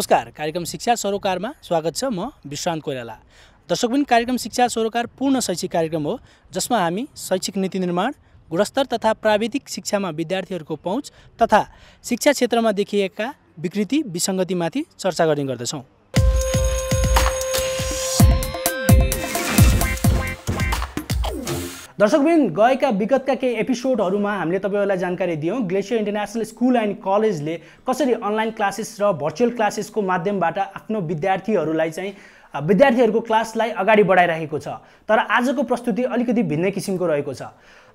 नमस्कार कार्यक्रम शिक्षा सरोकारमा स्वागत छ म विश्रान्त कोइराला दर्शकबिन कार्यक्रम शिक्षा सरोकार पूर्ण शैक्षिक कार्यक्रम हो जसमा हामी शैक्षिक नीति निर्माण गुणस्तर तथा प्राविधिक शिक्षामा विद्यार्थीहरूको पहुँच तथा शिक्षा क्षेत्रमा देखिएका विकृति विसङ्गतिमाथि चर्चा गर्ने गर्दछौँ दर्शकबिन गएका विगतका केही एपिसोडहरूमा हामीले तपाईँहरूलाई जानकारी दियौँ ग्लेसियर इन्टरनेसनल स्कुल एन्ड कलेजले कसरी अनलाइन क्लासेस र भर्चुअल क्लासेसको माध्यमबाट आफ्नो विद्यार्थीहरूलाई चाहिँ विद्यार्थीहरूको क्लासलाई अगाडि बढाइरहेको छ तर आजको प्रस्तुति अलिकति भिन्नै किसिमको रहेको छ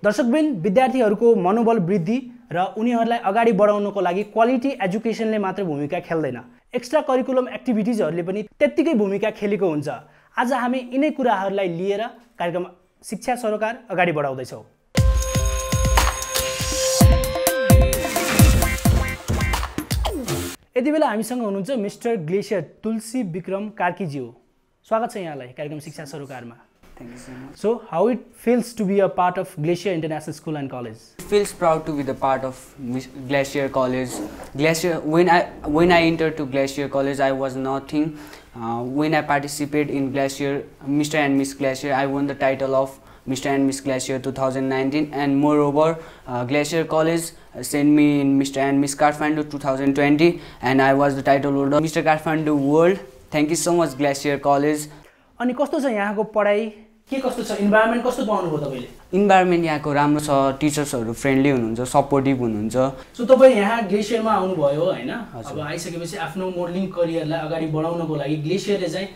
दर्शकबिन विद्यार्थीहरूको मनोबल वृद्धि र उनीहरूलाई अगाडि बढाउनको लागि क्वालिटी एजुकेसनले मात्र भूमिका खेल्दैन एक्स्ट्रा करिकुलम एक्टिभिटिजहरूले पनि त्यत्तिकै भूमिका खेलेको हुन्छ आज हामी यिनै कुराहरूलाई लिएर कार्यक्रम शिक्षा सरोकार अगाडि बढाउँदैछौँ यति बेला हामीसँग हुनुहुन्छ मिस्टर ग्लेसियर तुलसी विक्रम कार्कीज्यू स्वागत छ यहाँलाई कार्यक्रम शिक्षा सरोकारमा so how it feels to be a part of Glacier International School and College feels proud to be the part of Glacier College Glacier when I when I enter to Glacier College I was nothing when I participate in Glacier, Mr. and Miss Glacier, I won the title of Mr. and Miss Glacier 2019 and moreover uh, Glacier College sent me in Mr. and Miss Kathmandu 2020 and I was the title holder Mr. Kathmandu World. Thank you so much Glacier College. अनि कस्तो छ यहाँको पढाइ के कस्तो छ environment कस्तो पाउनुभयो तपाईँले इन्भाइरोमेन्ट यहाँको राम्रो छ टिचर्सहरू फ्रेन्डली हुनुहुन्छ सपोर्टिभ हुनुहुन्छ सो तपाईँ यहाँ ग्लेसियरमा आउनुभयो होइन अब आइसकेपछि आफ्नो मोडलिङ करियरलाई अगाडि बढाउनको लागि ग्लेसियरले चाहिँ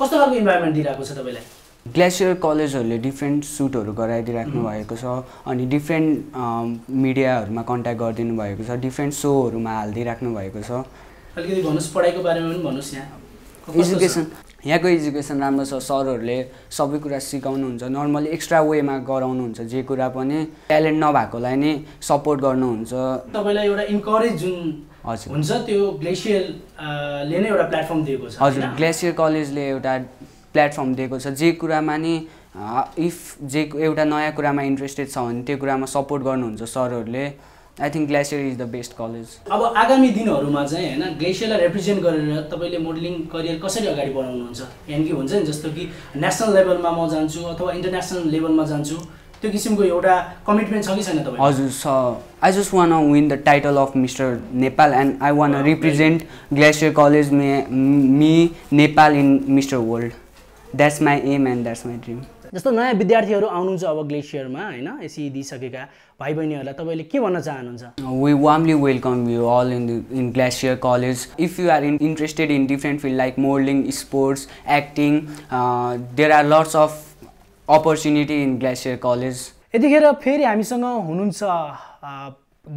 कस्तो खालको इन्भाइरोमेन्ट दिइरहेको छ तपाईँलाई ग्लेसियर कलेजहरूले डिफ्रेन्ट सुटहरू गराइदिइराख्नु भएको छ अनि डिफ्रेन्ट मिडियाहरूमा कन्ट्याक्ट गरिदिनु भएको छ डिफ्रेन्ट सोहरूमा हालिदिइराख्नु भएको छ अलिकति भन्नुहोस् पढाइको बारेमा पनि भन्नुहोस् यहाँ एजुकेसन यहाँको एजुकेसन राम्रो छ सरहरूले सबै कुरा सिकाउनुहुन्छ नर्मली एक्स्ट्रा वेमा गराउनुहुन्छ जे कुरा पनि ट्यालेन्ट नभएकोलाई नै सपोर्ट गर्नुहुन्छ तपाईँलाई एउटा इन्करेज जुन हजुर हुन्छ त्यो ग्लेसियरले नै एउटा प्लेटफर्म दिएको छ हजुर ग्लेसियर कलेजले एउटा प्लेटफर्म दिएको छ जे कुरामा नि इफ जे एउटा नयाँ कुरामा इन्ट्रेस्टेड छ भने त्यो कुरामा सपोर्ट गर्नुहुन्छ सरहरूले I think Glacier is the best college अब आगामी दिनहरूमा चाहिँ होइन ग्लेसियरलाई रिप्रेजेन्ट गरेर तपाईँले मोडलिङ करियर कसरी अगाडि बढाउनुहुन्छ यानि कि हुन्छ नि जस्तो कि नेसनल लेभलमा म जान्छु अथवा इन्टरनेसनल लेभलमा जान्छु त्यो किसिमको एउटा कमिटमेन्ट छ कि छैन तपाईँ हजुर छ I just won win the title of Mister Nepal and I want represent Glacier College may me Nepal in Mister World that's my aim and that's my dream जस्तो नयाँ विद्यार्थीहरू आउनुहुन्छ अब ग्लेसियरमा होइन एसी दिइसकेका भाइ बहिनीहरूलाई तपाईँले के भन्न चाहनुहुन्छ we warmly welcome you all in in Glacier College if you are in interested in different field like modelling sports acting there are lots of opportunity in Glacier College यतिखेर फेरि हामीसँग हुनुहुन्छ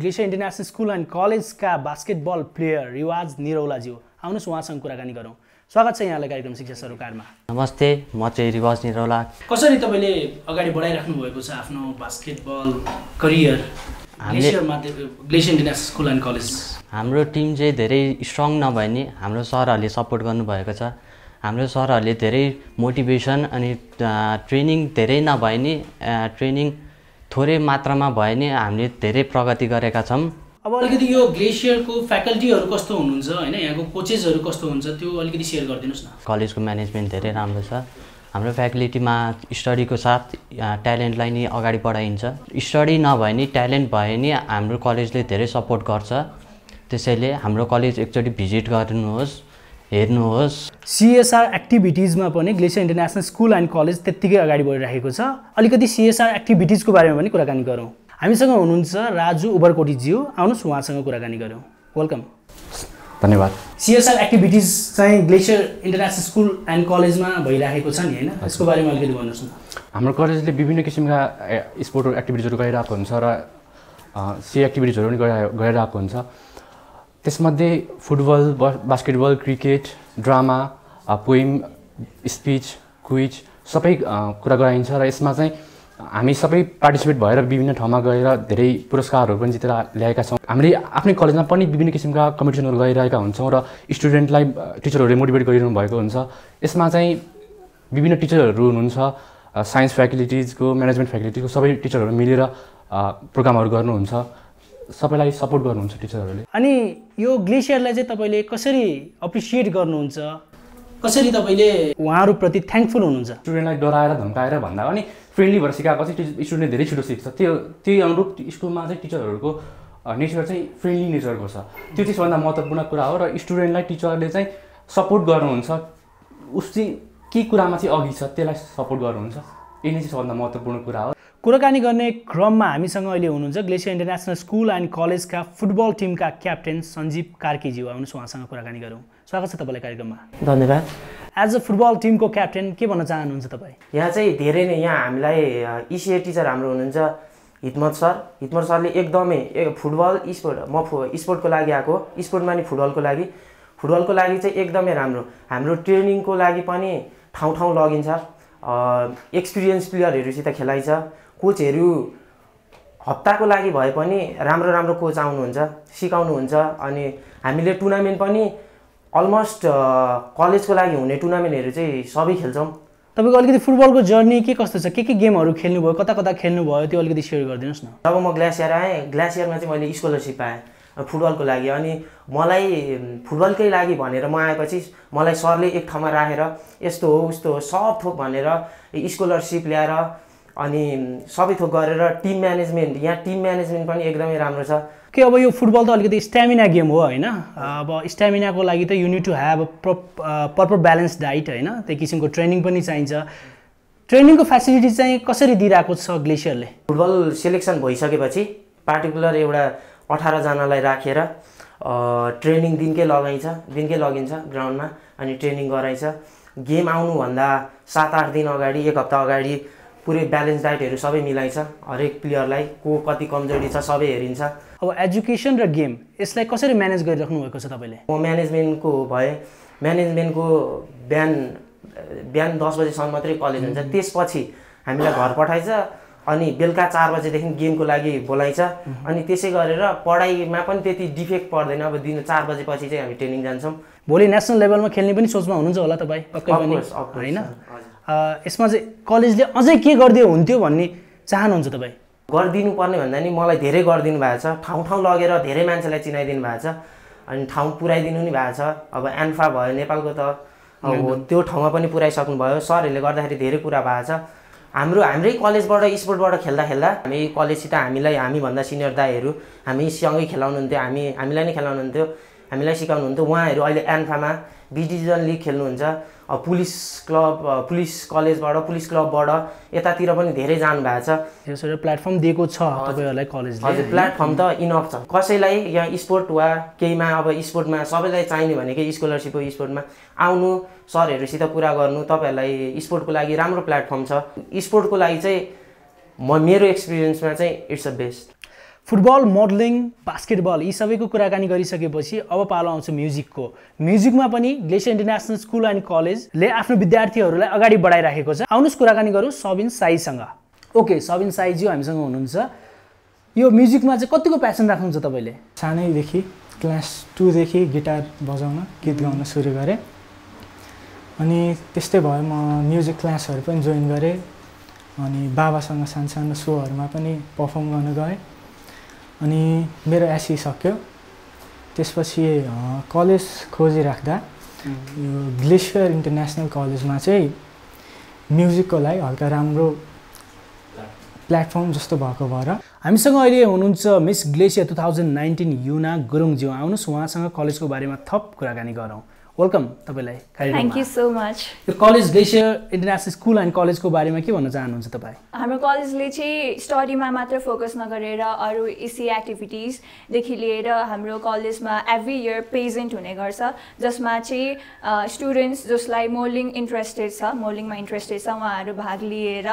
ग्लेसियर इन्टरनेसनल स्कुल एन्ड कलेजका basketball player Riwaj निरौलाज्यू आउनुहोस् उहाँसँग कुराकानी गरौँ स्वागत छ यहाँलाई कार्यक्रम शिक्षा सरोकारमा नमस्ते म चाहिँ रिवाज निरौला कसरी तपाईँले अगाडि बढाइराख्नु भएको छ आफ्नो basketball career school and college हाम्रो टिम चाहिँ धेरै स्ट्रङ नभए नि हाम्रो सरहरूले सपोर्ट गर्नुभएको छ हाम्रो सरहरूले धेरै मोटिभेसन अनि ट्रेनिङ धेरै नभए नि ट्रेनिङ थोरै मात्रामा भए नि हामीले धेरै प्रगति गरेका छौँ अब अलिकति यो ग्लेसियरको फ्याकल्टीहरू कस्तो हुनुहुन्छ होइन यहाँको कोचेसहरू कस्तो हुन्छ त्यो अलिकति सेयर गरिदिनुहोस् न कलेजको म्यानेजमेन्ट धेरै राम्रो छ हाम्रो फ्याकल्टीमा स्टडीको साथ ट्यालेन्टलाई नै अगाडि बढाइन्छ स्टडी नभए नि ट्यालेन्ट भए नि हाम्रो कलेजले धेरै सपोर्ट गर्छ त्यसैले हाम्रो कलेज एकचोटि भिजिट गर्नुहोस् हेर्नुहोस् सिएसआर एक्टिभिटिजमा पनि Glacier International School and College त्यत्तिकै अगाडि बढिराखेको छ अलिकति सिएसआर एक्टिभिटिजको बारेमा पनि कुराकानी गरौँ हामीसँग हुनुहुन्छ राजु उबरकोटीज्यू आउनुहोस् उहाँसँग कुराकानी गऱ्यौँ वेलकम धन्यवाद सिएसआर एक्टिभिटिज चाहिँ ग्लेसियर इन्टरनेसनल स्कुल एन्ड कलेजमा भइराखेको छ नि होइन यसको बारेमा अलिकति भन्नुहोस् न हाम्रो कलेजले विभिन्न किसिमका स्पोर्ट एक्टिभिटिजहरू गरिरहेको हुन्छ र सी एक्टिभिटिजहरू पनि गरा गरिरहेको हुन्छ त्यसमध्ये football basketball cricket drama poem speech quiz सबै कुरा गराइन्छ र यसमा चाहिँ हामी सबै पार्टिसिपेट भएर विभिन्न ठाउँमा गएर धेरै पुरस्कारहरू पनि जितेर ल्याएका छौँ हामीले आफ्नै कलेजमा पनि विभिन्न किसिमका कम्पिटिसनहरू गरिरहेका हुन्छौँ र स्टुडेन्टलाई टिचरहरूले मोटिभेट गरिरहनु भएको हुन्छ यसमा चाहिँ विभिन्न टिचरहरू हुनुहुन्छ साइन्स फ्याकल्टिजको म्यानेजमेन्ट फ्याकल्टिजको सबै टिचरहरू मिलेर प्रोग्रामहरू गर्नुहुन्छ सबैलाई सपोर्ट गर्नुहुन्छ टिचरहरूले अनि यो ग्लेसियरलाई चाहिँ तपाईँले कसरी अप्रिसिएट गर्नुहुन्छ कसरी तपाईँले उहाँहरूप्रति थ्याङ्कफुल हुनुहुन्छ स्टुडेन्टलाई डराएर धम्काएर भन्दा अनि फ्रेन्डली भएर सिकाएको चाहिँ स्टुडेन्टले धेरै छिटो सिक्छ त्यो त्यही अनुरूप स्कुलमा चाहिँ टिचरहरूको नेचर चाहिँ फ्रेन्डली नेचरको छ त्यो चाहिँ सबभन्दा महत्त्वपूर्ण कुरा हो र स्टुडेन्टलाई टिचरले चाहिँ सपोर्ट गर्नुहुन्छ उस चाहिँ के कुरामा चाहिँ अघि छ त्यसलाई सपोर्ट गर्नुहुन्छ यही नै चाहिँ सबभन्दा महत्त्वपूर्ण कुरा हो कुराकानी गर्ने क्रममा हामीसँग अहिले हुनुहुन्छ ग्लेसियर इन्टरनेसनल स्कुल एन्ड कलेजका फुटबल टिमका क्याप्टेन सञ्जीव कार्कीज्यू आउनुहोस् उहाँसँग कुराकानी गरौँ स्वागत छ तपाईँलाई कार्यक्रममा धन्यवाद एज अ फुटबल टिमको क्याप्टेन के भन्न चाहनुहुन्छ तपाईँ यहाँ चाहिँ धेरै नै यहाँ हामीलाई इसिए टिचर हाम्रो हुनुहुन्छ हितमत सर हितमत सरले एकदमै एक फुटबल स्पोर्ट म फु स्पोर्टको लागि आएको स्पोर्टमा नि फुटबलको लागि फुटबलको लागि चाहिँ एकदमै राम्रो हाम्रो ट्रेनिङको लागि पनि ठाउँ ठाउँ लगिन्छ एक्सपिरियन्स प्लेयरहरूसित खेलाइन्छ कोचहरू हप्ताको लागि भए पनि राम्रो राम्रो कोच आउनुहुन्छ सिकाउनुहुन्छ अनि हामीले टुर्नामेन्ट पनि अलमोस्ट कलेजको uh, लागि हुने टुर्नामेन्टहरू चाहिँ सबै खेल्छौँ तपाईँको अलिकति फुटबलको जर्नी के कस्तो छ के के गेमहरू खेल्नुभयो कता कता खेल्नुभयो त्यो अलिकति सेयर गरिदिनुहोस् न जब म ग्लासियर आएँ ग्लासियरमा चाहिँ मैले स्कलरसिप पाएँ फुटबलको लागि अनि मलाई फुटबलकै लागि भनेर म आएपछि मलाई सरले एक ठाउँमा राखेर यस्तो हो उस्तो हो सब थोक भनेर स्कलरसिप ल्याएर अनि सबै थोक गरेर टिम म्यानेजमेन्ट यहाँ टिम म्यानेजमेन्ट पनि एकदमै राम्रो छ के अब यो फुटबल त अलिकति स्ट्यामिना गेम हो होइन अब स्ट्यामिनाको लागि त you you need to have a proper balance diet होइन त्यही किसिमको ट्रेनिङ पनि चाहिन्छ ट्रेनिङको फेसिलिटी चाहिँ कसरी दिइरहेको छ ग्लेसियरले फुटबल सेलेक्सन भइसकेपछि पार्टिकुलर एउटा अठारजनालाई राखेर ट्रेनिङ दिनकै लगाइन्छ दिनकै लगिन्छ ग्राउन्डमा अनि ट्रेनिङ गराइन्छ गेम आउनुभन्दा सात आठ दिन अगाडि एक हप्ता अगाडि पुरै ब्यालेन्स डाइटहरू सबै मिलाइन्छ हरेक प्लेयरलाई को कति कमजोरी छ सबै हेरिन्छ अब एजुकेसन र गेम यसलाई कसरी म्यानेज गरिराख्नु भएको छ तपाईँले म म्यानेजमेन्टको भए म्यानेजमेन्टको बिहान बिहान दस बजीसम्म मात्रै कलेज हुन्छ त्यसपछि हामीलाई घर पठाइन्छ अनि बेलुका चार बजेदेखि गेमको लागि बोलाइन्छ अनि त्यसै गरेर पढाइमा पनि त्यति डिफेक्ट पर्दैन अब दिन चार बजेपछि चाहिँ हामी ट्रेनिङ जान्छौँ भोलि नेसनल लेभलमा खेल्ने पनि सोचमा हुनुहुन्छ होला तपाईँ होइन यसमा चाहिँ कलेजले अझै के गरिदियो हुन्थ्यो भन्ने चाहनुहुन्छ तपाईँ गरिदिनु पर्ने भन्दा नि मलाई धेरै गरिदिनु भएको छ ठाउँ ठाउँ लगेर धेरै मान्छेलाई चिनाइदिनु भएको छ अनि ठाउँ पुऱ्याइदिनु नि भएको छ अब एन्फा भयो नेपालको त अब त्यो ठाउँमा पनि पुऱ्याइसक्नुभयो सरहरूले गर्दाखेरि धेरै कुरा भएको छ हाम्रो हाम्रै कलेजबाट स्पोर्टबाट खेल्दा खेल्दा हामी कलेजसित हामीलाई हामीभन्दा सिनियर दाईहरू हामी सँगै खेलाउनुहुन्थ्यो हामी हामीलाई नै खेलाउनुहुन्थ्यो हामीलाई सिकाउनुहुन्थ्यो उहाँहरू अहिले एन्फामा डिभिजन लिग खेल्नुहुन्छ पुलिस क्लब पुलिस कलेजबाट पुलिस क्लबबाट यतातिर पनि धेरै जानुभएको छ यसरी प्लेटफर्म दिएको छ तपाईँहरूलाई कलेज हजुर प्लेटफर्म त इनफ छ कसैलाई यहाँ स्पोर्ट वा केहीमा अब स्पोर्टमा सबैलाई चाहिने भनेकै स्कलरसिप हो स्पोर्टमा आउनु सरहरूसित कुरा गर्नु तपाईँहरूलाई स्पोर्टको लागि राम्रो प्लेटफर्म छ स्पोर्टको लागि चाहिँ म मेरो एक्सपिरियन्समा चाहिँ it's a best football modelling basketball यी सबैको कुराकानी गरिसकेपछि अब पालो आउँछ म्युजिकको म्युजिकमा पनि ग्लेसियर इन्टरनेसनल स्कुल एन्ड कलेजले आफ्नो विद्यार्थीहरूलाई अगाडि बढाइराखेको छ आउनुहोस् कुराकानी गरौँ सबिन साईसँग ओके सबिन साईज्यू हामीसँग हुनुहुन्छ यो म्युजिकमा चाहिँ कतिको प्यासन राख्नुहुन्छ तपाईँले सानैदेखि क्लास टूदेखि गिटार बजाउन गीत गाउन सुरु गरेँ अनि त्यस्तै भयो म म्युजिक क्लासहरू पनि जोइन गरेँ अनि बाबासँग सानो सानो सोहरूमा पनि पर्फर्म गर्न गएँ अनि मेरो एसी सक्यो त्यसपछि कलेज खोजिराख्दा यो ग्लेसियर इन्टरनेसनल कलेजमा चाहिँ म्युजिकको लागि हल्का राम्रो प्लेटफर्म जस्तो भएको भएर हामीसँग अहिले हुनुहुन्छ Miss Glacier two thousand nineteen Yuna गुरुङज्यू आउनुहोस् उहाँसँग कलेजको बारेमा थप कुराकानी गरौँ वेलकम तपाईँलाई थ्याङ्क यू सो मच यो college Glacier International School and कलेजको बारेमा के भन्न चाहनुहुन्छ तपाईँ हाम्रो कलेजले चाहिँ स्टडीमा मात्र फोकस नगरेर अरू इसी एक्टिभिटिजदेखि लिएर हाम्रो कलेजमा एभ्री इयर प्रेजेन्ट हुने गर्छ जसमा चाहिँ स्टुडेन्ट्स जसलाई मोर्लिङ इन्ट्रेस्टेड छ मोर्लिङमा इन्ट्रेस्टेड छ उहाँहरू भाग लिएर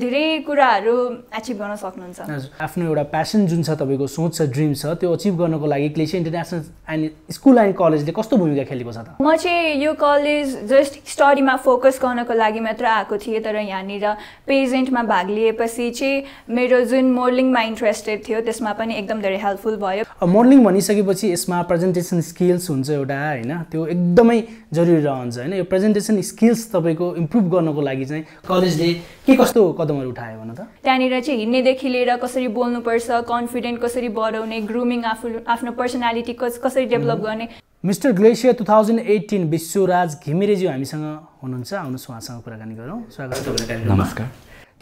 धेरै कुराहरू एचिभ गर्न सक्नुहुन्छ आफ्नो एउटा प्यासन जुन छ तपाईँको सोच छ ड्रिम छ त्यो अचिभ गर्नको लागि Glacier International and School and कलेजले कस्तो भूमिका खेलेको छ त म चाहिँ यो कलेज जस्ट स्टडीमा फोकस गर्नको लागि मात्र आएको थिएँ तर यहाँनिर पेजेन्टमा भाग लिएपछि चाहिँ मेरो जुन मोडलिङमा इन्ट्रेस्टेड थियो त्यसमा पनि एकदम धेरै हेल्पफुल भयो मोडलिङ भनिसकेपछि यसमा प्रेजेन्टेसन स्किल्स हुन्छ एउटा होइन त्यो एकदमै जरुरी रहन्छ होइन यो प्रेजेन्टेसन स्किल्स तपाईँको इम्प्रुभ गर्नको लागि चाहिँ कलेजले के कस्तो कदमहरू उठायो भन त त्यहाँनिर चाहिँ हिँड्नेदेखि लिएर कसरी बोल्नुपर्छ कन्फिडेन्ट कसरी बढाउने ग्रुमिङ आफू आफ्नो पर्सनालिटी कसरी डेभलप गर्ने Mister Glacier two thousand eighteen Bishwaraj घिमिरेज्यू हामीसँग हुनुहुन्छ आउनुहोस् उहाँसँग कुराकानी गरौँ स्वागत छ नमस्कार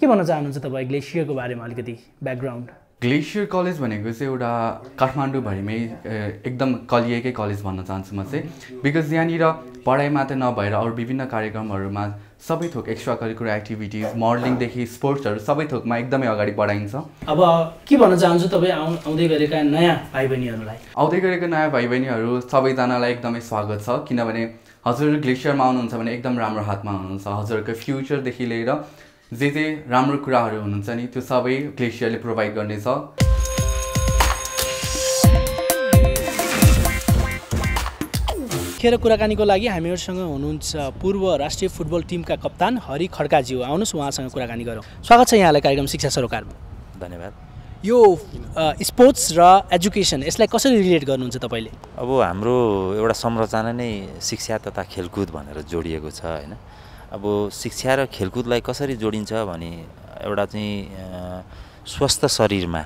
के भन्न चाहनुहुन्छ तपाईँ ग्लेसियरको बारेमा अलिकति ब्याकग्राउन्ड ग्लेसियर कलेज भनेको चाहिँ एउटा काठमाडौँभरिमै एकदम कलिएकै कलेज भन्न चाहन्छु म चाहिँ बिकज यहाँनिर पढाइ मात्र नभएर अरू विभिन्न कार्यक्रमहरूमा सबै थोक एक्स्ट्रा करिकुलर एक्टिभिटिज मोडलिङदेखि स्पोर्ट्सहरू सबै थोकमा एकदमै अगाडि बढाइन्छ अब के भन्न चाहन्छु तपाईँ आउ आउँदै गरेका नयाँ भाइ बहिनीहरूलाई आउँदै गरेका नयाँ भाइ बहिनीहरू सबैजनालाई एकदमै स्वागत छ किनभने हजुर ग्लेसियरमा आउनुहुन्छ भने एकदम राम्रो हातमा हुनुहुन्छ हजुरहरूको फ्युचरदेखि लिएर जे जे राम्रो कुराहरू हुनुहुन्छ नि त्यो सबै ग्लेसियरले प्रोभाइड गर्नेछ खेर कुराकानीको लागि हामीहरूसँग हुनुहुन्छ पूर्व राष्ट्रिय फुटबल टिमका कप्तान हरि खड्काज्यू आउनुहोस् उहाँसँग कुराकानी गरौँ स्वागत छ यहाँलाई कार्यक्रम शिक्षा सरोकारमा धन्यवाद यो स्पोर्ट्स र एजुकेसन यसलाई कसरी रिलेट गर्नुहुन्छ तपाईँले अब हाम्रो एउटा संरचना नै शिक्षा तथा खेलकुद भनेर जोडिएको छ होइन अब शिक्षा र खेलकुदलाई कसरी जोडिन्छ भने एउटा चाहिँ स्वस्थ शरीरमा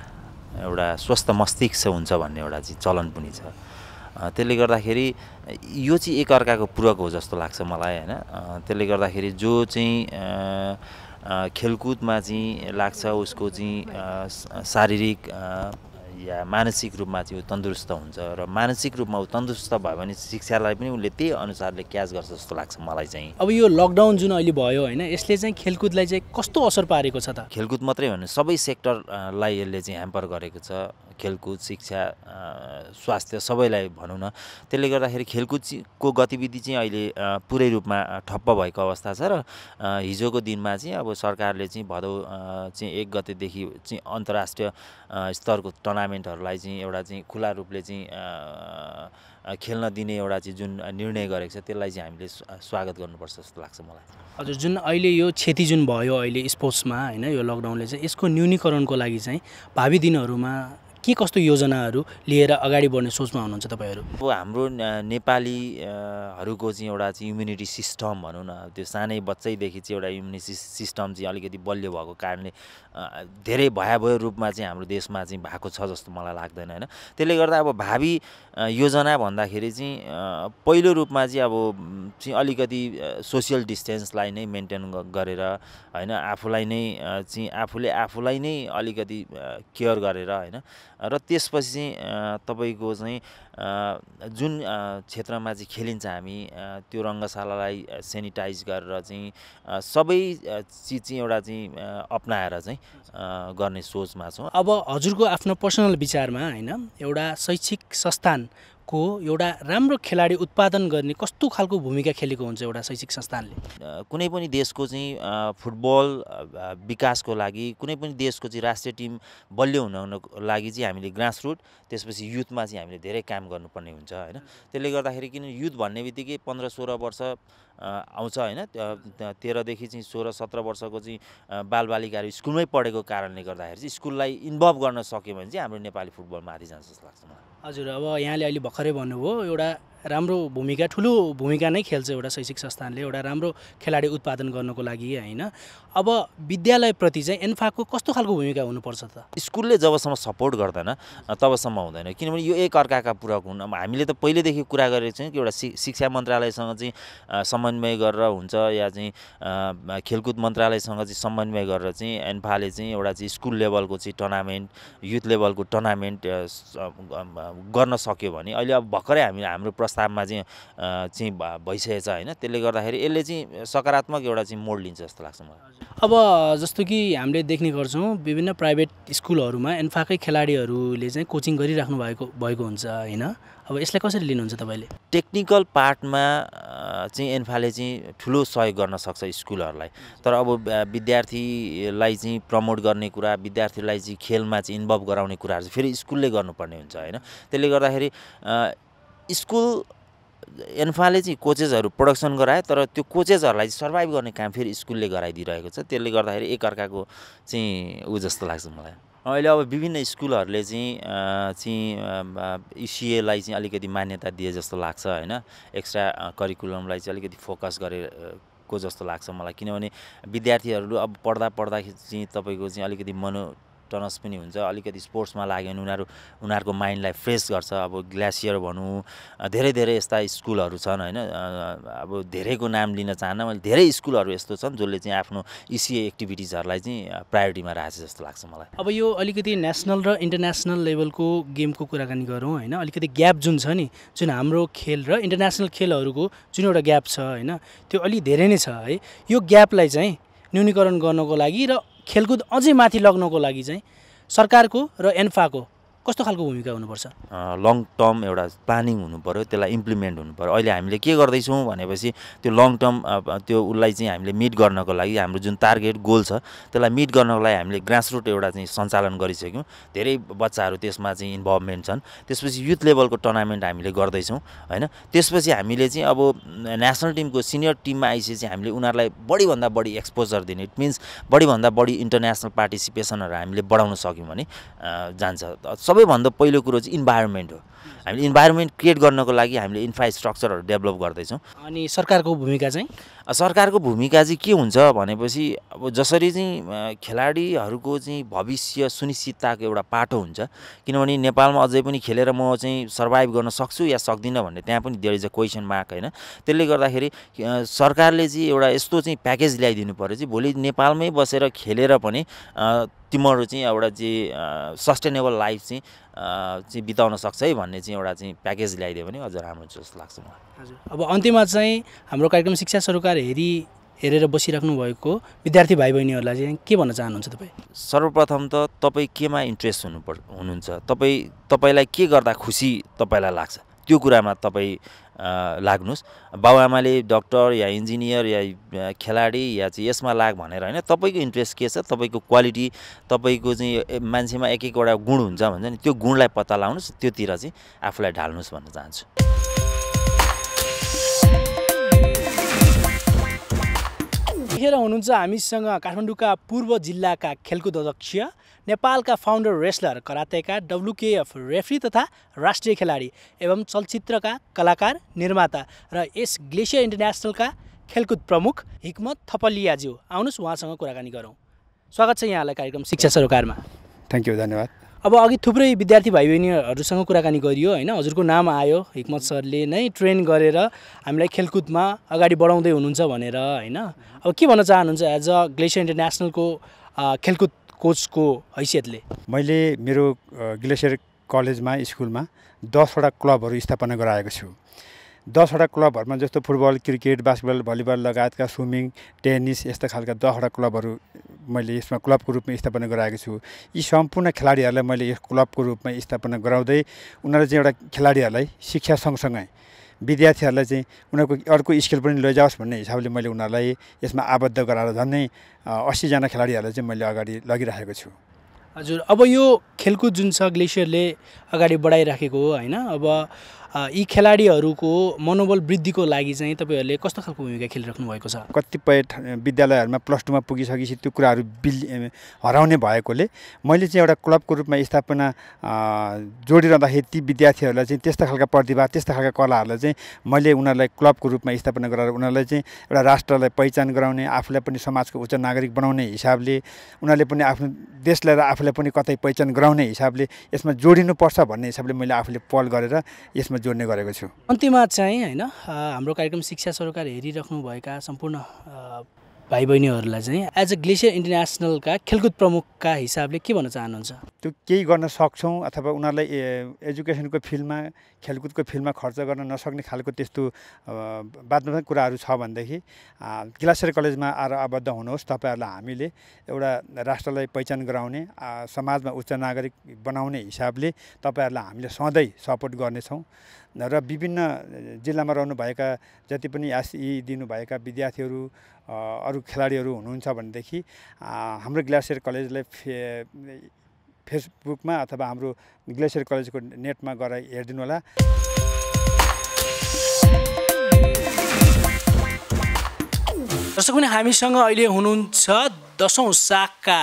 एउटा स्वस्थ मस्तिष्क हुन्छ भन्ने एउटा चाहिँ चलन पनि छ त्यसले गर्दाखेरि यो चाहिँ एकअर्काको पूरक हो जस्तो लाग्छ मलाई होइन त्यसले गर्दाखेरि जो चाहिँ खेलकुदमा चाहिँ लाग्छ उसको चाहिँ शारीरिक या मानसिक रूपमा चाहिँ ऊ तन्दुरुस्त हुन्छ र मानसिक रूपमा ऊ तन्दुरुस्त भयो भने शिक्षालाई पनि उसले त्यही अनुसारले क्याच गर्छ जस्तो लाग्छ मलाई चाहिँ अब यो लकडाउन जुन अहिले भयो होइन यसले चाहिँ खेलकुदलाई चाहिँ कस्तो असर पारेको छ त खेलकुद मात्रै होइन सबै सेक्टरलाई यसले चाहिँ ह्याम्पर गरेको छ खेलकुद शिक्षा स्वास्थ्य सबैलाई भनौँ न त्यसले गर्दाखेरि खेलकुदको गतिविधि चाहिँ अहिले पुरै रूपमा ठप्प भएको अवस्था छ र हिजोको दिनमा चाहिँ अब सरकारले चाहिँ भदौ चाहिँ एक गतेदेखि चाहिँ अन्तर्राष्ट्रिय स्तरको टुर्नामेन्टहरूलाई चाहिँ एउटा चाहिँ खुला रूपले चाहिँ खेल्न दिने एउटा चाहिँ जुन निर्णय गरेको छ त्यसलाई चाहिँ हामीले स्वागत गर्नुपर्छ जस्तो लाग्छ मलाई हजुर जुन अहिले यो क्षति जुन भयो अहिले स्पोर्ट्समा होइन यो लकडाउनले चाहिँ यसको न्यूनीकरणको लागि चाहिँ भावी दिनहरूमा के कस्तो योजनाहरू लिएर अगाडि बढ्ने सोचमा हुनुहुन्छ तपाईँहरू अब हाम्रो नेपालीहरूको चाहिँ एउटा चाहिँ इम्युनिटी सिस्टम भनौँ न त्यो सानै बच्चैदेखि चाहिँ एउटा इम्युनिटी सिस्टम चाहिँ अलिकति बलियो भएको कारणले धेरै भयावह रूपमा चाहिँ हाम्रो देशमा चाहिँ भएको छ जस्तो मलाई लाग्दैन होइन त्यसले गर्दा अब भावी योजना भन्दाखेरि चाहिँ पहिलो रूपमा चाहिँ अब चाहिँ अलिकति सोसियल डिस्टेन्सलाई नै मेन्टेन गरेर होइन आफूलाई नै चाहिँ आफूले आफूलाई नै अलिकति केयर गरेर होइन र त्यसपछि चाहिँ तपाईँको चाहिँ जुन क्षेत्रमा चाहिँ खेलिन्छ हामी त्यो रङ्गशालालाई सेनिटाइज गरेर चाहिँ सबै चिज चाहिँ एउटा चाहिँ अप्नाएर चाहिँ गर्ने सोचमा छौँ अब हजुरको आफ्नो पर्सनल विचारमा होइन एउटा शैक्षिक संस्थान को एउटा राम्रो खेलाडी उत्पादन गर्ने कस्तो खालको भूमिका खेलेको हुन्छ एउटा शैक्षिक संस्थानले कुनै पनि देशको चाहिँ फुटबल विकासको लागि कुनै पनि देशको चाहिँ राष्ट्रिय टिम बलियो हुनको लागि चाहिँ हामीले ग्रासरुट त्यसपछि युथमा चाहिँ हामीले धेरै काम गर्नुपर्ने हुन्छ होइन त्यसले गर्दाखेरि किन युथ भन्ने बित्तिकै पन्ध्र सोह्र वर्ष आउँछ होइन तेह्रदेखि चाहिँ सोह्र सत्र वर्षको चाहिँ बालबालिकाहरू स्कुलमै पढेको कारणले गर्दाखेरि चाहिँ स्कुललाई इन्भल्भ गर्न सक्यो भने चाहिँ हाम्रो नेपाली फुटबल माथि जान्छ जस्तो लाग्छ मलाई हजुर अब यहाँले अहिले भर्खरै भन्नुभयो एउटा राम्रो भूमिका ठुलो भूमिका नै खेल्छ एउटा शैक्षिक संस्थानले एउटा राम्रो खेलाडी उत्पादन गर्नको लागि होइन अब विद्यालयप्रति चाहिँ एन्फाको कस्तो खालको भूमिका हुनुपर्छ त स्कुलले जबसम्म सपोर्ट गर्दैन तबसम्म हुँदैन किनभने यो एक अर्काका पूरक हुन् अब हामीले त पहिल्यैदेखि कुरा गरेको छौँ कि एउटा शि शिक्षा मन्त्रालयसँग चाहिँ समन्वय गरेर हुन्छ या चाहिँ खेलकुद मन्त्रालयसँग चाहिँ समन्वय गरेर चाहिँ एन्फाले चाहिँ एउटा चाहिँ स्कुल लेभलको चाहिँ टुर्नामेन्ट युथ लेभलको टुर्नामेन्ट गर्न सक्यो भने अहिले अब भर्खरै हामी हाम्रो प्रश्न प्रस्तावमा चाहिँ चाहिँ भइसकेछ होइन त्यसले गर्दाखेरि यसले चाहिँ सकारात्मक एउटा चाहिँ मोड लिन्छ जस्तो लाग्छ मलाई अब जस्तो कि हामीले देख्ने गर्छौँ विभिन्न प्राइभेट स्कुलहरूमा एन्फाकै खेलाडीहरूले चाहिँ कोचिङ गरिराख्नु भएको भएको हुन्छ होइन अब यसलाई कसरी लिनुहुन्छ तपाईँले टेक्निकल पार्टमा चाहिँ एन्फाले चाहिँ ठुलो सहयोग गर्न सक्छ स्कुलहरूलाई तर अब विद्यार्थीलाई चाहिँ प्रमोट गर्ने कुरा विद्यार्थीलाई चाहिँ खेलमा चाहिँ इन्भल्भ गराउने कुराहरू चाहिँ फेरि स्कुलले गर्नुपर्ने हुन्छ होइन त्यसले गर्दाखेरि स्कुल एन्फाले चाहिँ कोचेसहरू प्रोडक्सन गरायो तर त्यो कोचेसहरूलाई चाहिँ सर्भाइभ गर्ने काम फेरि स्कुलले गराइदिइरहेको छ त्यसले गर्दाखेरि एकअर्काको चाहिँ ऊ जस्तो लाग्छ मलाई अहिले अब विभिन्न स्कुलहरूले चाहिँ चाहिँ इसिएलाई चाहिँ अलिकति मान्यता दिए जस्तो लाग्छ होइन एक्स्ट्रा करिकुलमलाई चाहिँ अलिकति फोकस गरेको को जस्तो लाग्छ मलाई किनभने विद्यार्थीहरू अब पढ्दा पढ्दाखेरि चाहिँ तपाईँको चाहिँ अलिकति मनो टनस पनि हुन्छ अलिकति स्पोर्ट्समा लाग्यो भने उनीहरू उनीहरूको माइन्डलाई फ्रेस गर्छ अब ग्लासियर भनौँ धेरै धेरै यस्ता स्कुलहरू छन् होइन अब धेरैको नाम लिन चाहन्न मैले धेरै स्कुलहरू यस्तो छन् जसले चाहिँ आफ्नो इसिए एक्टिभिटिजहरूलाई चाहिँ प्रायोरिटीमा राखेको जस्तो लाग्छ मलाई अब यो अलिकति नेसनल र इन्टरनेसनल लेभलको गेमको कुराकानी गरौँ होइन अलिकति ग्याप जुन छ नि जुन हाम्रो खेल र इन्टरनेसनल खेलहरूको जुन एउटा ग्याप छ होइन त्यो अलिक धेरै नै छ है यो ग्यापलाई चाहिँ न्यूनीकरण गर्नको लागि र खेलकुद अझै माथि लग्नको लागि चाहिँ सरकारको र एन्फाको कस्तो खालको भूमिका हुनुपर्छ लङ टर्म एउटा प्लानिङ पऱ्यो त्यसलाई इम्प्लिमेन्ट पऱ्यो अहिले हामीले के गर्दैछौँ भनेपछि त्यो लङ टर्म त्यो उसलाई चाहिँ हामीले मिट गर्नको लागि हाम्रो जुन टार्गेट गोल छ त्यसलाई मिट गर्नको लागि हामीले ग्रास रुट एउटा चाहिँ सञ्चालन गरिसक्यौँ धेरै बच्चाहरू त्यसमा चाहिँ इन्भल्भमेन्ट छन् त्यसपछि युथ लेभलको टुर्नामेन्ट हामीले गर्दैछौँ होइन त्यसपछि हामीले चाहिँ अब नेसनल टिमको सिनियर टिममा आइसकेपछि हामीले उनीहरूलाई बढीभन्दा बढी एक्सपोजर दिने इट मिन्स बढीभन्दा बढी इन्टरनेसनल पार्टिसिपेसनहरू हामीले बढाउन सक्यौँ भने जान्छ सबैभन्दा पहिलो कुरो चाहिँ इन्भाइरोमेन्ट हो हामीले इन्भाइरोमेन्ट क्रिएट गर्नको लागि हामीले इन्फ्रास्ट्रक्चरहरू डेभलप गर्दैछौँ अनि सरकारको भूमिका चाहिँ सरकारको भूमिका चाहिँ के हुन्छ भनेपछि अब जसरी चाहिँ खेलाडीहरूको चाहिँ भविष्य सुनिश्चितताको एउटा पाटो हुन्छ किनभने नेपालमा अझै पनि खेलेर म चाहिँ सर्भाइभ गर्न सक्छु या सक्दिनँ भन्ने त्यहाँ पनि धेरै इज अ क्वेसन मार्क होइन त्यसले गर्दाखेरि सरकारले चाहिँ एउटा यस्तो चाहिँ प्याकेज ल्याइदिनु पऱ्यो चाहिँ भोलि नेपालमै बसेर खेलेर पनि तिमीहरू चाहिँ एउटा जे सस्टेनेबल लाइफ चाहिँ चाहिँ बिताउन सक्छ है भन्ने चाहिँ एउटा चाहिँ प्याकेज ल्याइदियो भने अझ राम्रो हुन्छ जस्तो लाग्छ मलाई हजुर अब अन्त्यमा चाहिँ हाम्रो कार्यक्रम शिक्षा सरकार हेरी हेरेर बसिराख्नु भएको विद्यार्थी भाइ बहिनीहरूलाई चाहिँ के भन्न चाहनुहुन्छ तपाईँ सर्वप्रथम त तपाईँ केमा इन्ट्रेस्ट हुनु हुनुहुन्छ तपाईँ तपाईँलाई के गर्दा खुसी तपाईँलाई लाग्छ त्यो कुरामा तपाईँ लाग्नुहोस् बाबुआमाले डक्टर या इन्जिनियर या खेलाडी या चाहिँ यसमा लाग भनेर होइन तपाईँको इन्ट्रेस्ट के छ तपाईँको क्वालिटी तपाईँको चाहिँ मान्छेमा एक एकवटा गुण हुन्छ भन्छ नि त्यो गुणलाई पत्ता लगाउनुहोस् त्योतिर चाहिँ आफूलाई ढाल्नुहोस् भन्न चाहन्छु यतिखेर हुनुहुन्छ हामीसँग काठमाडौँका पूर्व जिल्लाका खेलकुद अध्यक्ष नेपालका फाउन्डर रेस्लर कराटेका डब्लुकेएफ रेफ्री तथा राष्ट्रिय खेलाडी एवं चलचित्रका कलाकार निर्माता र यस ग्लेसियर इन्टरनेसनलका खेलकुद प्रमुख हिक्मत थपलियाज्यू आउनुहोस् उहाँसँग कुराकानी गरौँ स्वागत छ यहाँलाई कार्यक्रम शिक्षा सरोकारमा थ्याङ्क यू धन्यवाद अब अघि थुप्रै विद्यार्थी भाइ बहिनीहरूसँग कुराकानी गरियो होइन हजुरको नाम आयो हिक्मत सरले नै ट्रेन गरेर हामीलाई खेलकुदमा अगाडि बढाउँदै हुनुहुन्छ भनेर होइन अब के भन्न चाहनुहुन्छ एज अ ग्लेसियर इन्टरनेसनलको खेलकुद कोचको हैसियतले मैले मेरो ग्लेसियर कलेजमा स्कुलमा दसवटा क्लबहरू स्थापना गराएको छु दसवटा क्लबहरूमा जस्तो फुटबल क्रिकेट बास्केटबल भलिबल लगायतका स्विमिङ टेनिस यस्ता खालका दसवटा क्लबहरू मैले यसमा क्लबको रूपमा स्थापना गराएको छु यी सम्पूर्ण खेलाडीहरूलाई मैले यस क्लबको रूपमा स्थापना गराउँदै उनीहरू चाहिँ एउटा खेलाडीहरूलाई शिक्षा सँगसँगै विद्यार्थीहरूलाई चाहिँ उनीहरूको अर्को स्किल पनि लैजाओस् भन्ने हिसाबले मैले उनीहरूलाई यसमा आबद्ध गराएर झन्डै असीजना खेलाडीहरूलाई चाहिँ मैले अगाडि लगिराखेको छु हजुर अब यो खेलकुद जुन छ ग्लेसियरले अगाडि बढाइराखेको हो होइन अब यी खेलाडीहरूको मनोबल वृद्धिको लागि चाहिँ तपाईँहरूले कस्तो खालको भूमिका खेलिराख्नु भएको छ कतिपय विद्यालयहरूमा प्लस टूमा पुगिसकेपछि त्यो कुराहरू बिल हराउने भएकोले मैले चाहिँ एउटा क्लबको रूपमा स्थापना जोडिरहँदाखेरि ती विद्यार्थीहरूलाई चाहिँ त्यस्ता खालका प्रतिभा त्यस्ता खालका कलाहरूलाई चाहिँ मैले उनीहरूलाई क्लबको रूपमा स्थापना गराएर उनीहरूलाई चाहिँ एउटा राष्ट्रलाई पहिचान गराउने आफूलाई पनि समाजको उच्च नागरिक बनाउने हिसाबले उनीहरूले पनि आफ्नो देशलाई र आफूलाई पनि कतै पहिचान गराउने हिसाबले यसमा जोडिनुपर्छ भन्ने हिसाबले मैले आफूले पहल गरेर यसमा जोड्ने गरेको छु अन्तिममा चाहिँ होइन हाम्रो कार्यक्रम शिक्षा सरकार हेरिराख्नुभएका सम्पूर्ण भाइ बहिनीहरूलाई चाहिँ एज अ ग्लेसियर इन्टरनेसनलका खेलकुद प्रमुखका हिसाबले के भन्न चाहनुहुन्छ त्यो केही गर्न सक्छौँ अथवा उनीहरूलाई एजुकेसनको फिल्डमा खेलकुदको फिल्डमा खर्च गर्न नसक्ने खालको त्यस्तो बादमा कुराहरू छ भनेदेखि ग्लासियर कलेजमा आएर आबद्ध हुनुहोस् तपाईँहरूलाई हामीले एउटा राष्ट्रलाई पहिचान गराउने समाजमा उच्च नागरिक बनाउने हिसाबले तपाईँहरूलाई हामीले सधैँ सपोर्ट गर्नेछौँ र विभिन्न जिल्लामा रहनुभएका जति पनि एसई दिनुभएका विद्यार्थीहरू अरू खेलाडीहरू हुनुहुन्छ भनेदेखि हाम्रो ग्लासियर कलेजलाई फे फेसबुकमा अथवा हाम्रो ग्लेसियर कलेजको नेटमा गएर हेरिदिनु होला जस्तो पनि हामीसँग अहिले हुनुहुन्छ दसौँ सागका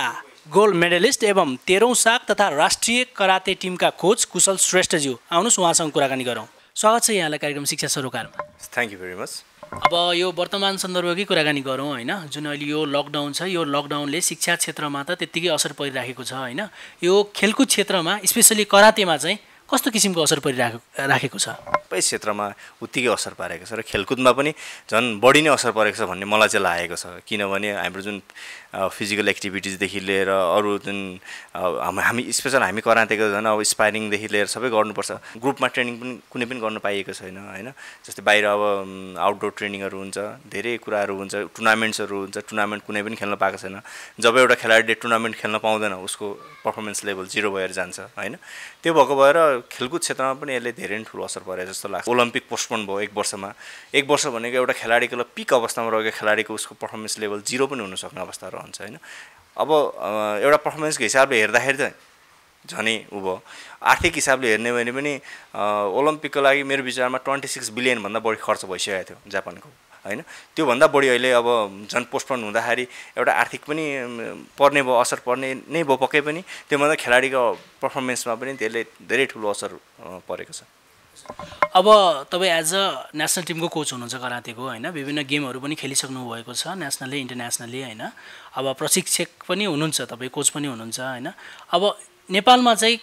गोल्ड मेडलिस्ट एवं तेह्रौँ साग तथा राष्ट्रिय कराते टिमका कोच कुशल श्रेष्ठज्यू आउनुहोस् उहाँसँग कुराकानी गरौँ स्वागत छ यहाँलाई कार्यक्रम शिक्षा सरोकारमा थ्याङ्क यू भेरी मच अब यो वर्तमान सन्दर्भकै कुराकानी गरौँ होइन जुन अहिले यो लकडाउन छ यो लकडाउनले शिक्षा क्षेत्रमा त त्यत्तिकै असर परिराखेको छ होइन यो खेलकुद क्षेत्रमा स्पेसली करातेमा चाहिँ कस्तो किसिमको असर परिरहेको राखेको छ सबै क्षेत्रमा उत्तिकै असर पारेको छ र खेलकुदमा पनि झन् बढी नै असर परेको छ भन्ने मलाई चाहिँ लागेको छ किनभने हाम्रो जुन फिजिकल एक्टिभिटिजदेखि लिएर अरू जुन हामी स्पेसल हामी करातेको झन् अब स्पाइरिङदेखि लिएर सबै गर्नुपर्छ ग्रुपमा ट्रेनिङ पनि कुनै पनि गर्नु पाइएको छैन होइन जस्तै बाहिर अब आउटडोर ट्रेनिङहरू हुन्छ धेरै कुराहरू हुन्छ टुर्नामेन्ट्सहरू हुन्छ टुर्नामेन्ट कुनै पनि खेल्न पाएको छैन जब एउटा खेलाडीले टुर्नामेन्ट खेल्न पाउँदैन उसको पर्फर्मेन्स लेभल जिरो भएर जान्छ होइन त्यो भएको भएर खेलकुद क्षेत्रमा पनि यसले धेरै नै ठुलो असर परे जस्तो लाग्छ ओलम्पिक पोस्टपोन भयो एक वर्षमा एक वर्ष भनेको एउटा खेलाडीको ल पिक अवस्थामा रहेको खेलाडीको उसको पर्फर्मेन्स लेभल जिरो पनि हुनसक्ने अवस्था रहन्छ होइन अब एउटा पर्फर्मेन्सको हिसाबले हेर्दाखेरि त झनै उभो आर्थिक हिसाबले हेर्ने हो भने पनि ओलम्पिकको लागि मेरो विचारमा ट्वेन्टी सिक्स बिलियनभन्दा बढी खर्च भइसकेको थियो जापानको होइन त्योभन्दा बढी अहिले अब झन् पोस्टपोन हुँदाखेरि एउटा आर्थिक पनि पर्ने भयो असर पर्ने नै भयो पक्कै पनि त्योभन्दा खेलाडीको पर्फर्मेन्समा पनि त्यसले धेरै ठुलो असर परेको छ अब तपाईँ एज अ नेसनल टिमको कोच हुनुहुन्छ कराँतेको होइन विभिन्न गेमहरू पनि खेलिसक्नु भएको छ नेसनली इन्टरनेसनली होइन अब प्रशिक्षक पनि हुनुहुन्छ तपाईँ कोच पनि हुनुहुन्छ होइन अब नेपालमा चाहिँ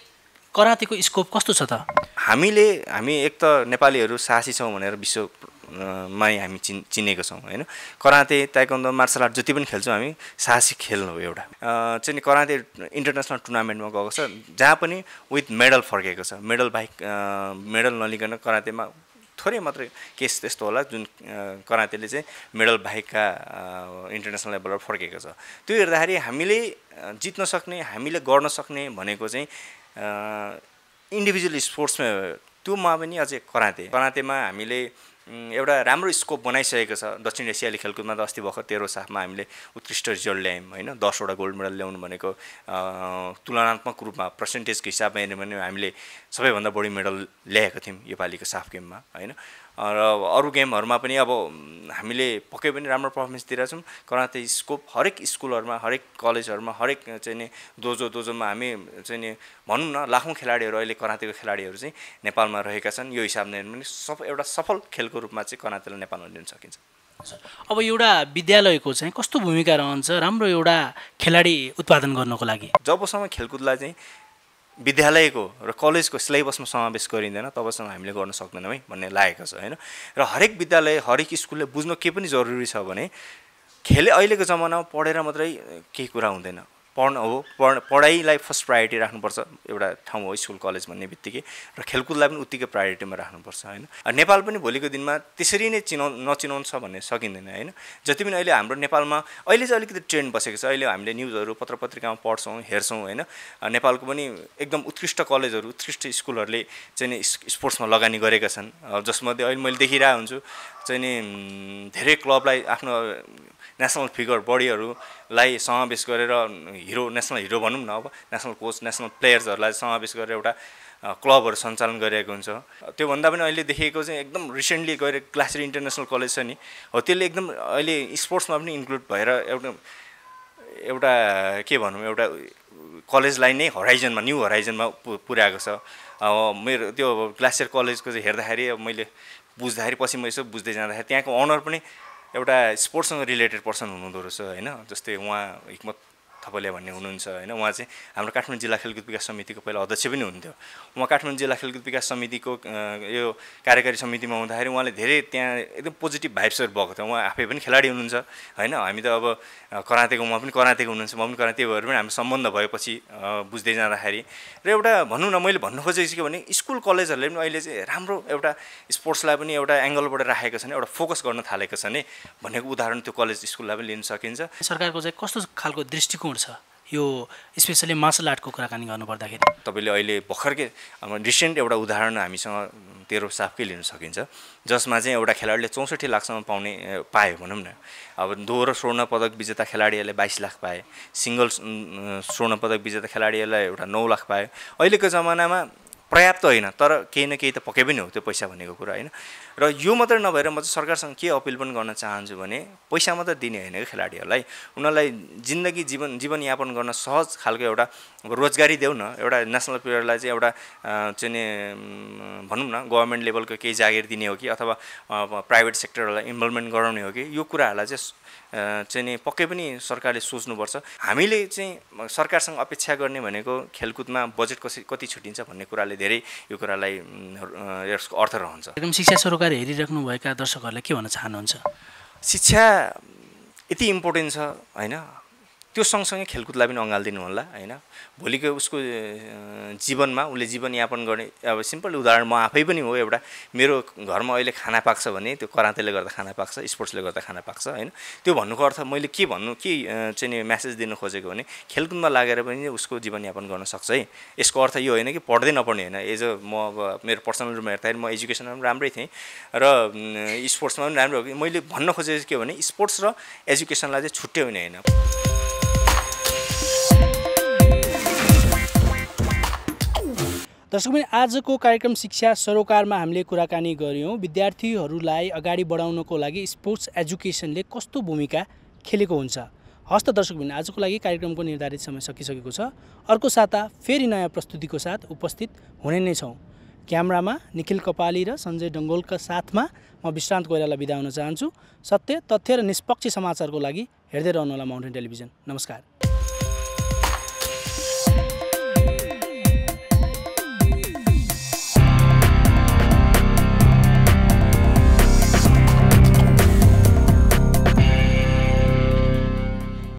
कराँतेको स्कोप कस्तो छ त हामीले हामी एक त नेपालीहरू साहसी छौँ भनेर विश्व मै हामी चिन् चिनेको छौँ होइन कराँते ताइक्वान्डो मार्सल आर्ट जति पनि खेल्छौँ हामी साहसिक खेल हो एउटा चाहिँ कराँते इन्टरनेसनल टुर्नामेन्टमा गएको छ जहाँ पनि विथ मेडल फर्केको छ मेडल बाहेक मेडल नलिकन कराँतेमा थोरै मात्रै केस त्यस्तो होला जुन कराँतेले चाहिँ मेडल बाहेकका इन्टरनेसनल लेभलबाट फर्केको छ त्यो हेर्दाखेरि हामीले जित्न सक्ने हामीले गर्न सक्ने भनेको चाहिँ इन्डिभिजुअल स्पोर्ट्समा त्योमा पनि अझै कराते कराँतेमा हामीले एउटा राम्रो स्कोप बनाइसकेको छ दक्षिण एसियाली खेलकुदमा त अस्ति भर्खर तेह्र साफमा हामीले उत्कृष्ट रिजल्ट ल्यायौँ होइन दसवटा गोल्ड मेडल ल्याउनु भनेको तुलनात्मक रूपमा पर्सेन्टेजको हिसाबमा हेऱ्यौँ भने हामीले सबैभन्दा बढी मेडल ल्याएको थियौँ योपालिको साफ गेममा होइन र अरू गेमहरूमा पनि अब हामीले पक्कै पनि राम्रो पर्फर्मेन्स दिइरहेछौँ कराते स्कोप हरेक स्कुलहरूमा हरेक कलेजहरूमा हरेक चाहिँ नि दोजो दोजोमा हामी चाहिँ नि भनौँ न लाखौँ खेलाडीहरू अहिले करातेको खेलाडीहरू चाहिँ नेपालमा रहेका छन् यो हिसाबले पनि सब एउटा सफल खेलको रूपमा चाहिँ करातेलाई नेपालमा लिन सकिन्छ अब एउटा विद्यालयको चाहिँ कस्तो भूमिका रहन्छ राम्रो एउटा खेलाडी उत्पादन गर्नको लागि जबसम्म खेलकुदलाई चाहिँ विद्यालयको र कलेजको सिलेबसमा समावेश गरिँदैन तबसम्म हामीले गर्न सक्दैनौँ है भन्ने लागेको छ होइन र हरेक विद्यालय हरेक स्कुलले बुझ्न के पनि जरुरी छ भने खेले अहिलेको जमानामा पढेर मात्रै केही कुरा हुँदैन पढ्न हो पढ पढाइलाई फर्स्ट प्रायोरिटी राख्नुपर्छ एउटा ठाउँ हो स्कुल कलेज भन्ने बित्तिकै र खेलकुदलाई पनि उत्तिकै प्रायोरिटीमा राख्नुपर्छ होइन नेपाल पनि भोलिको दिनमा त्यसरी नै चिनाउ छ भन्ने सकिँदैन होइन जति पनि अहिले हाम्रो नेपालमा अहिले चाहिँ अलिकति ट्रेन्ड बसेको छ अहिले हामीले न्युजहरू पत्र पत्रिकामा पढ्छौँ हेर्छौँ होइन नेपालको पनि एकदम उत्कृष्ट कलेजहरू उत्कृष्ट स्कुलहरूले चाहिँ स्पोर्ट्समा लगानी गरेका छन् जसमध्ये अहिले मैले देखिरहेको हुन्छु चाहिँ नि धेरै क्लबलाई आफ्नो नेसनल फिगर बडीहरूलाई समावेश गरेर हिरो नेसनल हिरो भनौँ न अब नेसनल कोच नेसनल प्लेयर्सहरूलाई समावेश गरेर एउटा क्लबहरू सञ्चालन गरिरहेको हुन्छ त्योभन्दा पनि अहिले देखेको चाहिँ एकदम रिसेन्टली गएर क्लासियर इन्टरनेसनल कलेज छ नि हो त्यसले एकदम अहिले स्पोर्ट्समा पनि इन्क्लुड भएर एउटा एउटा के भनौँ एउटा कलेजलाई नै हराइजनमा न्यू हराइजनमा पुऱ्याएको छ मेरो त्यो ग्लासियर कलेजको चाहिँ हेर्दाखेरि मैले बुझ्दाखेरि पछि म यसो बुझ्दै जाँदाखेरि त्यहाँको अनर पनि एउटा स्पोर्ट्ससँग रिलेटेड पर्सन हुनुहुँदो रहेछ होइन जस्तै उहाँ हिक्मत थपलिया भन्ने हुनुहुन्छ होइन उहाँ चाहिँ हाम्रो काठमाडौँ जिल्ला खेलकुद विकास समितिको पहिला अध्यक्ष पनि हुनुहुन्थ्यो उहाँ काठमाडौँ जिल्ला खेलकुद विकास समितिको यो कार्यकारी समितिमा हुँदाखेरि उहाँले धेरै त्यहाँ एकदम पोजिटिभ भाइब्सहरू भएको थियो उहाँ आफै पनि खेलाडी हुनुहुन्छ होइन हामी त अब कराँतेको उहाँ पनि कराँतेको हुनुहुन्छ म पनि कराँते भएर पनि हाम्रो सम्बन्ध भएपछि बुझ्दै जाँदाखेरि र एउटा भनौँ न मैले भन्नु खोजेको छु कि भने स्कुल कलेजहरूले पनि अहिले चाहिँ राम्रो एउटा स्पोर्ट्सलाई पनि एउटा एङ्गलबाट राखेका छन् एउटा फोकस गर्न थालेको छ नि भनेको उदाहरण त्यो कलेज स्कुललाई पनि लिन सकिन्छ सरकारको चाहिँ कस्तो खालको दृष्टिकोण गुण छ यो स्पेसली मार्सल आर्टको कुराकानी गर्नुपर्दाखेरि तपाईँले अहिले भर्खरकै रिसेन्ट एउटा उदाहरण हामीसँग तेह्र साफकै लिन सकिन्छ जसमा चाहिँ एउटा खेलाडीले चौसठी लाखसम्म पाउने पायो भनौँ न अब दोहोरो स्वर्ण पदक विजेता खेलाडीहरूले बाइस लाख पाए सिङ्गल स्वर्ण पदक विजेता खेलाडीहरूलाई एउटा नौ लाख पायो अहिलेको जमानामा पर्याप्त होइन तर केही न केही त पक्कै पनि हो त्यो पैसा भनेको कुरा होइन र यो मात्र नभएर म चाहिँ सरकारसँग के अपिल पनि गर्न चाहन्छु भने पैसा मात्र दिने होइन कि खेलाडीहरूलाई उनीहरूलाई जिन्दगी जीवन जीवनयापन गर्न सहज खालको एउटा रोजगारी देऊ न एउटा नेसनल प्लेयरलाई चाहिँ एउटा चाहिँ भनौँ न गभर्मेन्ट लेभलको केही जागिर दिने हो कि अथवा प्राइभेट सेक्टरहरूलाई इन्भल्भमेन्ट गराउने हो कि यो कुराहरूलाई चाहिँ चाहिँ नि पक्कै पनि सरकारले सोच्नुपर्छ हामीले चाहिँ सरकारसँग अपेक्षा गर्ने भनेको खेलकुदमा बजेट कसरी कति छुटिन्छ भन्ने कुराले धेरै यो कुरालाई यसको अर्थ रहन्छ एकदम शिक्षा प्रकार हेरिराख्नुभएका दर्शकहरूलाई के भन्न चाहनुहुन्छ शिक्षा यति इम्पोर्टेन्ट छ होइन त्यो सँगसँगै खेलकुदलाई पनि अँगालिदिनु होला होइन भोलिको उसको जीवनमा उसले जीवनयापन गर्ने अब सिम्पल उदाहरण म आफै पनि हो एउटा मेरो घरमा अहिले खाना पाक्छ भने त्यो कराँतेले गर्दा खाना पाक्छ स्पोर्ट्सले गर्दा खाना पाक्छ होइन त्यो भन्नुको अर्थ मैले के भन्नु के चाहिँ म्यासेज दिनु खोजेको भने खेलकुदमा लागेर पनि उसको जीवनयापन गर्न सक्छ है यसको अर्थ यो होइन कि पढ्दै नपढ्ने होइन एज अ म अब मेरो पर्सनल रूपमा हेर्दाखेरि म एजुकेसनमा पनि राम्रै थिएँ र स्पोर्ट्समा पनि राम्रो हो मैले भन्न खोजेको के भने स्पोर्ट्स र एजुकेसनलाई चाहिँ छुट्टै हुने होइन दर्शक आजको कार्यक्रम शिक्षा सरोकारमा हामीले कुराकानी गऱ्यौँ विद्यार्थीहरूलाई अगाडि बढाउनको लागि स्पोर्ट्स एजुकेसनले कस्तो भूमिका खेलेको हुन्छ हस्त दर्शकबिन आजको लागि कार्यक्रमको निर्धारित समय सकिसकेको छ अर्को साता फेरि नयाँ प्रस्तुतिको साथ उपस्थित हुने नै छौँ क्यामरामा निखिल कपाली र सञ्जय डङ्गोलका साथमा म विश्रान्त कोइराला बिदा हुन चाहन्छु सत्य तथ्य र निष्पक्ष समाचारको लागि हेर्दै रहनुहोला माउन्टेन टेलिभिजन नमस्कार